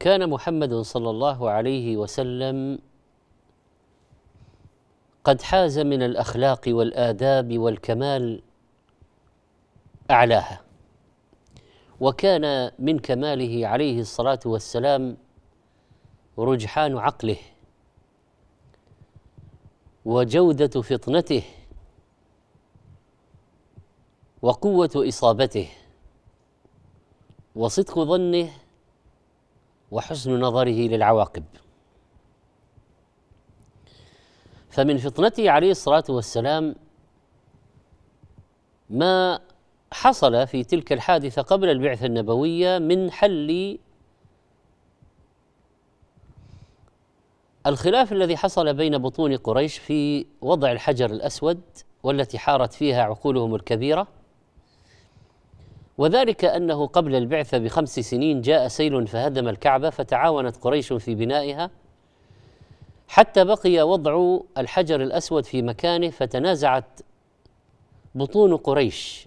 كان محمد صلى الله عليه وسلم قد حاز من الاخلاق والاداب والكمال اعلاها وكان من كماله عليه الصلاه والسلام رجحان عقله وجوده فطنته وقوه اصابته وصدق ظنه وحسن نظره للعواقب فمن فطنته عليه الصلاه والسلام ما حصل في تلك الحادثه قبل البعثه النبويه من حل الخلاف الذي حصل بين بطون قريش في وضع الحجر الاسود والتي حارت فيها عقولهم الكبيره وذلك أنه قبل البعثة بخمس سنين جاء سيل فهدم الكعبة فتعاونت قريش في بنائها حتى بقي وضع الحجر الأسود في مكانه فتنازعت بطون قريش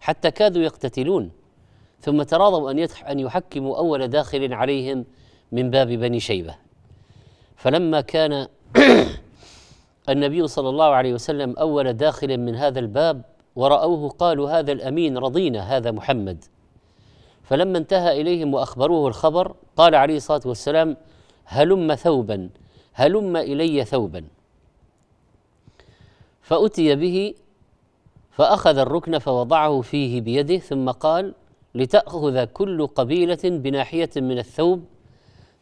حتى كادوا يقتتلون ثم تراضوا أن أن يحكموا أول داخل عليهم من باب بني شيبة فلما كان النبي صلى الله عليه وسلم أول داخل من هذا الباب ورأوه قالوا هذا الأمين رضينا هذا محمد فلما انتهى إليهم وأخبروه الخبر قال عليه الصلاة والسلام هلم ثوبا هلم إلي ثوبا فأتي به فأخذ الركن فوضعه فيه بيده ثم قال لتأخذ كل قبيلة بناحية من الثوب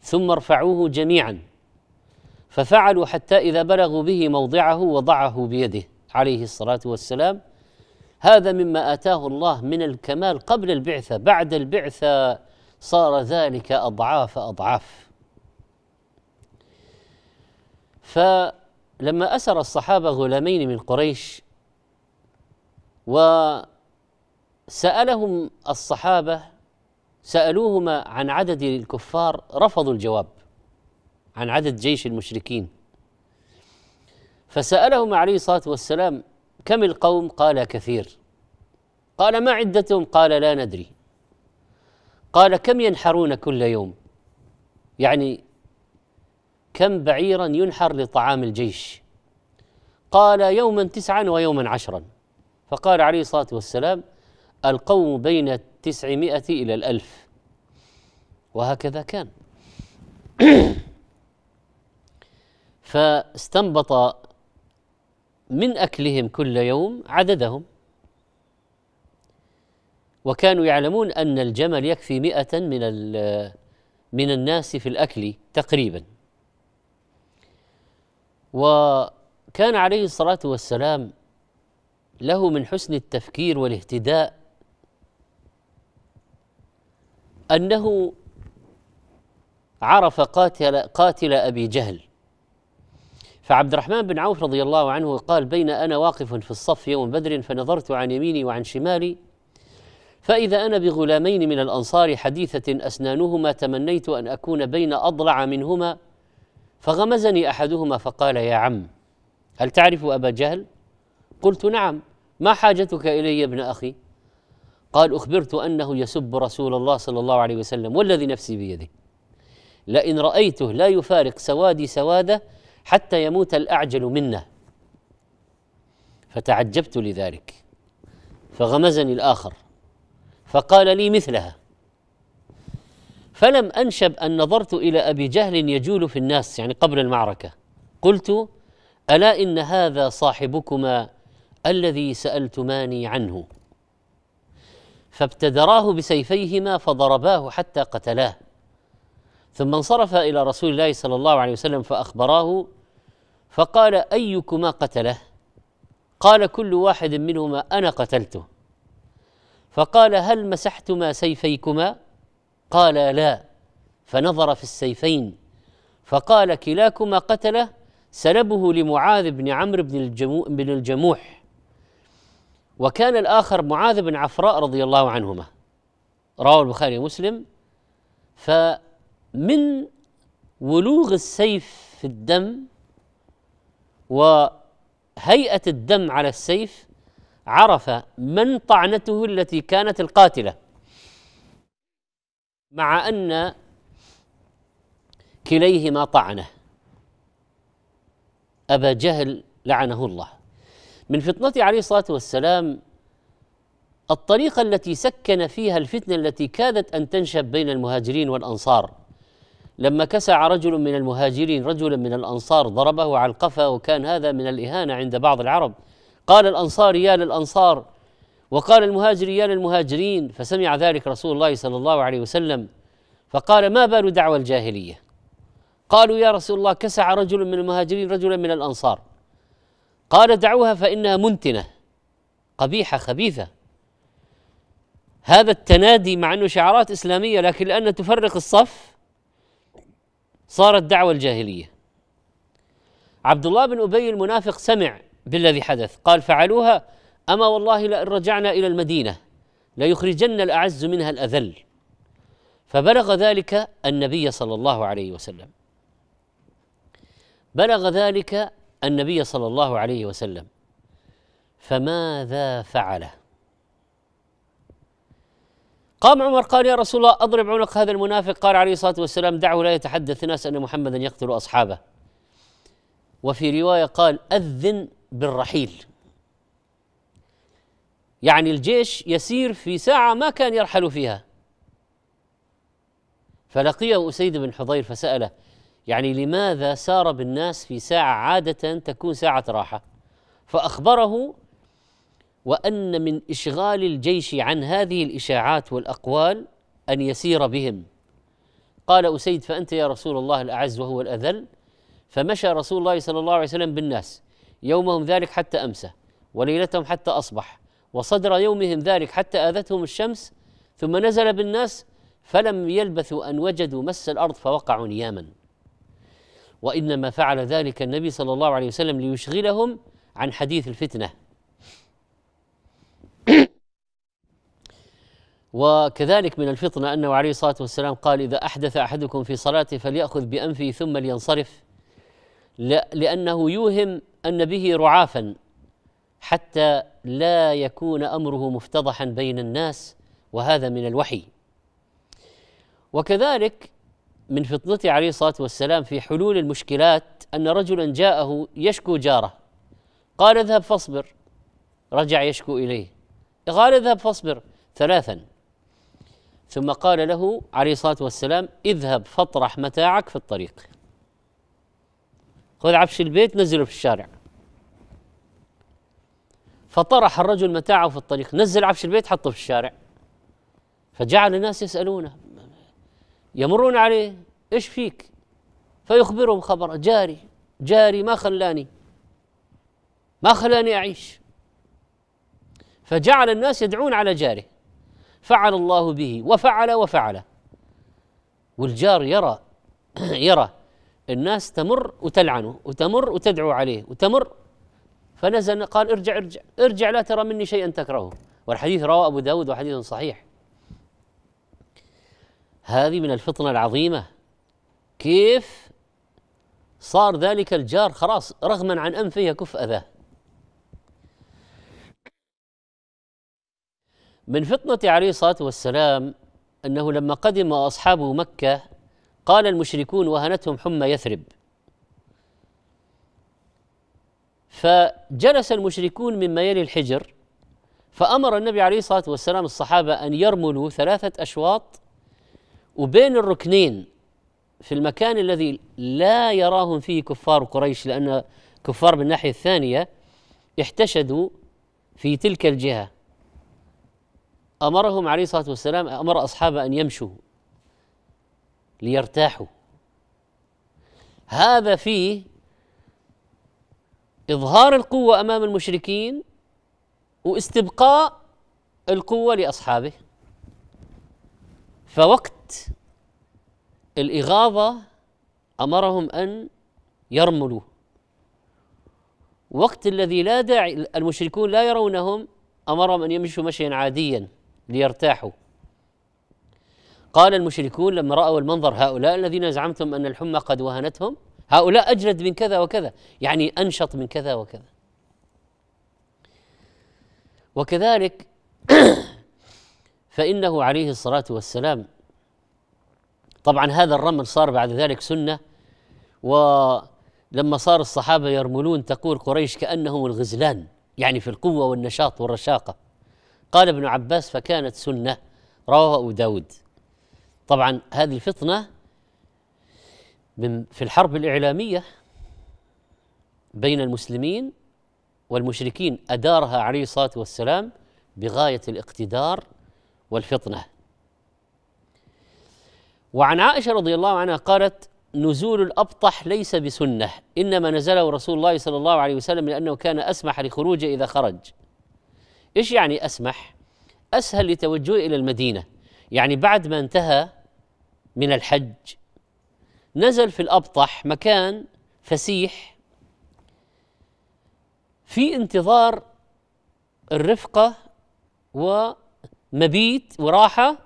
ثم ارفعوه جميعا ففعلوا حتى إذا بلغوا به موضعه وضعه بيده عليه الصلاة والسلام هذا مما اتاه الله من الكمال قبل البعثه بعد البعثه صار ذلك اضعاف اضعاف فلما اسر الصحابه غلامين من قريش وسالهم الصحابه سالوهما عن عدد الكفار رفضوا الجواب عن عدد جيش المشركين فسالهما عليه الصلاه والسلام كم القوم قال كثير قال ما عدتهم قال لا ندري قال كم ينحرون كل يوم يعني كم بعيرا ينحر لطعام الجيش قال يوما تسعا ويوما عشرا فقال عليه الصلاة والسلام القوم بين التسعمائة إلى الألف وهكذا كان فاستنبط من أكلهم كل يوم عددهم وكانوا يعلمون أن الجمل يكفي مئة من من الناس في الأكل تقريبا وكان عليه الصلاة والسلام له من حسن التفكير والاهتداء أنه عرف قاتل قاتل أبي جهل فعبد الرحمن بن عوف رضي الله عنه قال بين أنا واقف في الصف يوم بدر فنظرت عن يميني وعن شمالي فإذا أنا بغلامين من الأنصار حديثة أسنانهما تمنيت أن أكون بين أضلع منهما فغمزني أحدهما فقال يا عم هل تعرف أبا جهل؟ قلت نعم ما حاجتك إلي يا ابن أخي؟ قال أخبرت أنه يسب رسول الله صلى الله عليه وسلم والذي نفسي بيده لئن رأيته لا يفارق سوادي سواده حتى يموت الأعجل منا فتعجبت لذلك فغمزني الآخر فقال لي مثلها فلم انشب ان نظرت الى ابي جهل يجول في الناس يعني قبل المعركه قلت الا ان هذا صاحبكما الذي سالتماني عنه فابتدراه بسيفيهما فضرباه حتى قتلاه ثم انصرف الى رسول الله صلى الله عليه وسلم فاخبراه فقال ايكما قتله قال كل واحد منهما انا قتلته فقال هل مسحتما سيفيكما قال لا فنظر في السيفين فقال كلاكما قتله سلبه لمعاذ بن عمرو بن, الجمو بن الجموح وكان الآخر معاذ بن عفراء رضي الله عنهما رواه البخاري ومسلم فمن ولوغ السيف في الدم وهيئة الدم على السيف عرف من طعنته التي كانت القاتله مع ان كليهما طعنه ابا جهل لعنه الله من فطنته عليه الصلاه والسلام الطريقه التي سكن فيها الفتنه التي كادت ان تنشب بين المهاجرين والانصار لما كسع رجل من المهاجرين رجلا من الانصار ضربه على القفا وكان هذا من الاهانه عند بعض العرب قال الأنصار يا للأنصار وقال المهاجر يا للمهاجرين فسمع ذلك رسول الله صلى الله عليه وسلم فقال ما بال دعوى الجاهلية قالوا يا رسول الله كسع رجل من المهاجرين رجلا من الأنصار قال دعوها فإنها منتنة قبيحة خبيثة هذا التنادي مع أنه شعارات إسلامية لكن لأن تفرق الصف صارت دعوة الجاهلية عبد الله بن أبي المنافق سمع بالذي حدث قال فعلوها أما والله لئن رجعنا إلى المدينة ليخرجن الأعز منها الأذل فبلغ ذلك النبي صلى الله عليه وسلم بلغ ذلك النبي صلى الله عليه وسلم فماذا فعل قام عمر قال يا رسول الله اضرب عنق هذا المنافق قال عليه الصلاه والسلام دعه لا يتحدث الناس ان محمدا يقتل اصحابه وفي روايه قال اذن بالرحيل يعني الجيش يسير في ساعة ما كان يرحل فيها فلقيه أسيد بن حضير فسأله يعني لماذا سار بالناس في ساعة عادة تكون ساعة راحة فأخبره وأن من إشغال الجيش عن هذه الإشاعات والأقوال أن يسير بهم قال أسيد فأنت يا رسول الله الأعز وهو الأذل فمشى رسول الله صلى الله عليه وسلم بالناس يومهم ذلك حتى أمسى وليلتهم حتى أصبح وصدر يومهم ذلك حتى آذتهم الشمس ثم نزل بالناس فلم يلبثوا أن وجدوا مس الأرض فوقعوا نياما وإنما فعل ذلك النبي صلى الله عليه وسلم ليشغلهم عن حديث الفتنة وكذلك من الفطنة أنه عليه الصلاة والسلام قال إذا أحدث أحدكم في صلاته فليأخذ بأنفه ثم لينصرف لأنه يوهم ان به رعافا حتى لا يكون امره مفتضحا بين الناس وهذا من الوحي وكذلك من فطنته عليه الصلاه والسلام في حلول المشكلات ان رجلا جاءه يشكو جاره قال اذهب فاصبر رجع يشكو اليه قال اذهب فاصبر ثلاثا ثم قال له عليه الصلاه والسلام اذهب فاطرح متاعك في الطريق خذ عفش البيت نزله في الشارع فطرح الرجل متاعه في الطريق نزل عفش البيت حطه في الشارع فجعل الناس يسألونه يمرون عليه ايش فيك فيخبرهم خبر جاري جاري ما خلاني ما خلاني أعيش فجعل الناس يدعون على جاره فعل الله به وفعل وفعل والجار يرى يرى الناس تمر وتلعنه وتمر وتدعو عليه وتمر فنزل قال ارجع ارجع ارجع لا ترى مني شيئا تكرهه والحديث رواه أبو داود وحديث صحيح هذه من الفطنة العظيمة كيف صار ذلك الجار خلاص رغما عن أنفه يكف أذاه من فطنة عليه الصلاة والسلام أنه لما قدم أصحابه مكة قال المشركون وهنتهم حمى يثرب فجلس المشركون مما يلي الحجر فأمر النبي عليه الصلاة والسلام الصحابة أن يرملوا ثلاثة أشواط وبين الركنين في المكان الذي لا يراهم فيه كفار قريش لأن كفار بالناحية الثانية احتشدوا في تلك الجهة أمرهم عليه الصلاة والسلام أمر أصحابه أن يمشوا ليرتاحوا هذا فيه اظهار القوه امام المشركين واستبقاء القوه لاصحابه فوقت الاغاظه امرهم ان يرملوا وقت الذي لا داعي المشركون لا يرونهم امرهم ان يمشوا مشيا عاديا ليرتاحوا قال المشركون لما رأوا المنظر هؤلاء الذين زعمتم أن الحمى قد وهنتهم هؤلاء أجلد من كذا وكذا يعني أنشط من كذا وكذا وكذلك فإنه عليه الصلاة والسلام طبعا هذا الرمل صار بعد ذلك سنة ولما صار الصحابة يرملون تقول قريش كأنهم الغزلان يعني في القوة والنشاط والرشاقة قال ابن عباس فكانت سنة رواه أبو داود طبعا هذه الفطنه من في الحرب الاعلاميه بين المسلمين والمشركين ادارها عليه الصلاه والسلام بغايه الاقتدار والفطنه وعن عائشه رضي الله عنها قالت نزول الابطح ليس بسنه انما نزله رسول الله صلى الله عليه وسلم لانه كان اسمح لخروجه اذا خرج ايش يعني اسمح اسهل لتوجهه الى المدينه يعني بعد ما انتهى من الحج نزل في الأبطح مكان فسيح في انتظار الرفقة ومبيت وراحة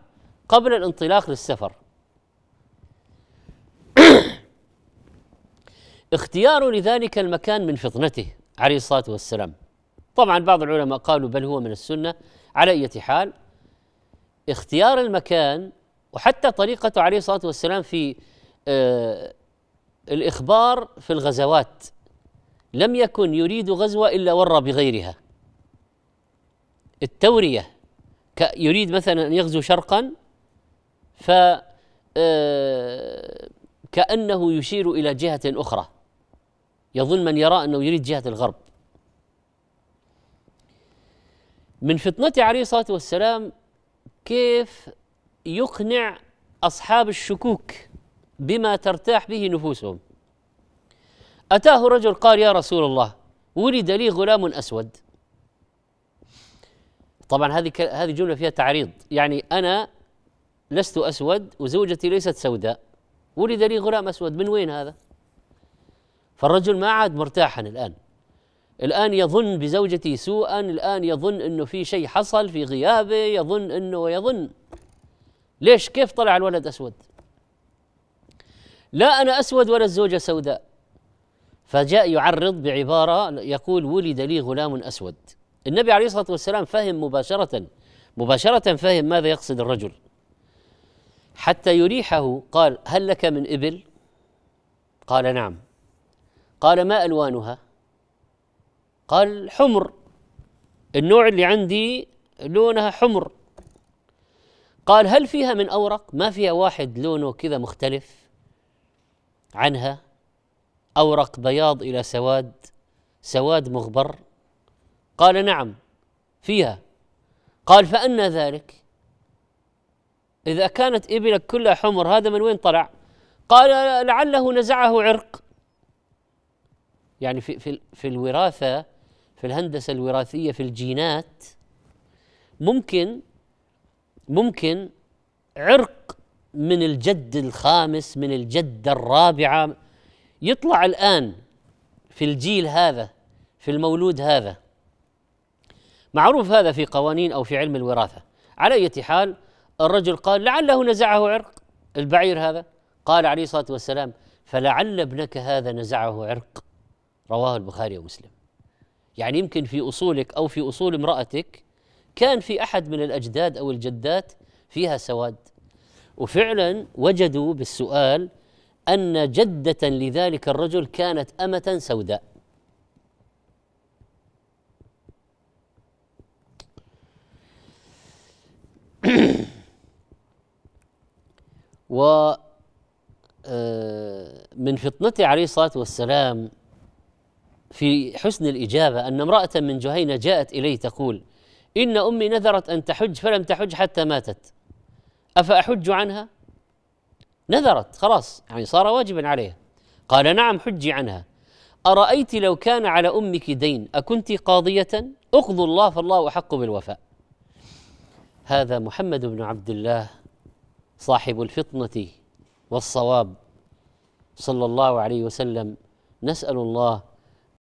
قبل الانطلاق للسفر اختياره لذلك المكان من فطنته عليه الصلاة والسلام طبعا بعض العلماء قالوا بل هو من السنة على أي حال اختيار المكان وحتى طريقته عليه الصلاه والسلام في آه، الاخبار في الغزوات لم يكن يريد غزوه الا ورى بغيرها التوريه يريد مثلا ان يغزو شرقا ف آه، كانه يشير الى جهه اخرى يظن من يرى انه يريد جهه الغرب من فطنته عليه الصلاه والسلام كيف يقنع اصحاب الشكوك بما ترتاح به نفوسهم اتاه رجل قال يا رسول الله ولد لي غلام اسود طبعا هذه هذه جمله فيها تعريض يعني انا لست اسود وزوجتي ليست سوداء ولد لي غلام اسود من وين هذا فالرجل ما عاد مرتاحا الان الآن يظن بزوجتي سوءا الآن يظن أنه في شيء حصل في غيابه يظن أنه يظن ليش كيف طلع الولد اسود لا انا اسود ولا الزوجه سوداء فجاء يعرض بعباره يقول ولد لي غلام اسود النبي عليه الصلاه والسلام فهم مباشره مباشره فهم ماذا يقصد الرجل حتى يريحه قال هل لك من ابل قال نعم قال ما الوانها قال حمر النوع اللي عندي لونها حمر قال هل فيها من أورق ما فيها واحد لونه كذا مختلف عنها أورق بياض إلى سواد سواد مغبر قال نعم فيها قال فأنى ذلك إذا كانت إبلك كلها حمر هذا من وين طلع قال لعله نزعه عرق يعني في, في, في الوراثة في الهندسة الوراثية في الجينات ممكن ممكن عرق من الجد الخامس من الجده الرابعه يطلع الان في الجيل هذا في المولود هذا معروف هذا في قوانين او في علم الوراثه على اي حال الرجل قال لعله نزعه عرق البعير هذا قال عليه الصلاه والسلام فلعل ابنك هذا نزعه عرق رواه البخاري ومسلم يعني يمكن في اصولك او في اصول امراتك كان في احد من الاجداد او الجدات فيها سواد وفعلا وجدوا بالسؤال ان جده لذلك الرجل كانت امه سوداء و آه، من فطنته عليه الصلاه والسلام في حسن الاجابه ان امراه من جهينه جاءت اليه تقول: إن أمي نذرت أن تحج فلم تحج حتى ماتت أفأحج عنها؟ نذرت خلاص يعني صار واجبا عليها قال نعم حجي عنها أرأيت لو كان على أمك دين أكنت قاضية؟ اقضوا الله فالله أحق بالوفاء هذا محمد بن عبد الله صاحب الفطنة والصواب صلى الله عليه وسلم نسأل الله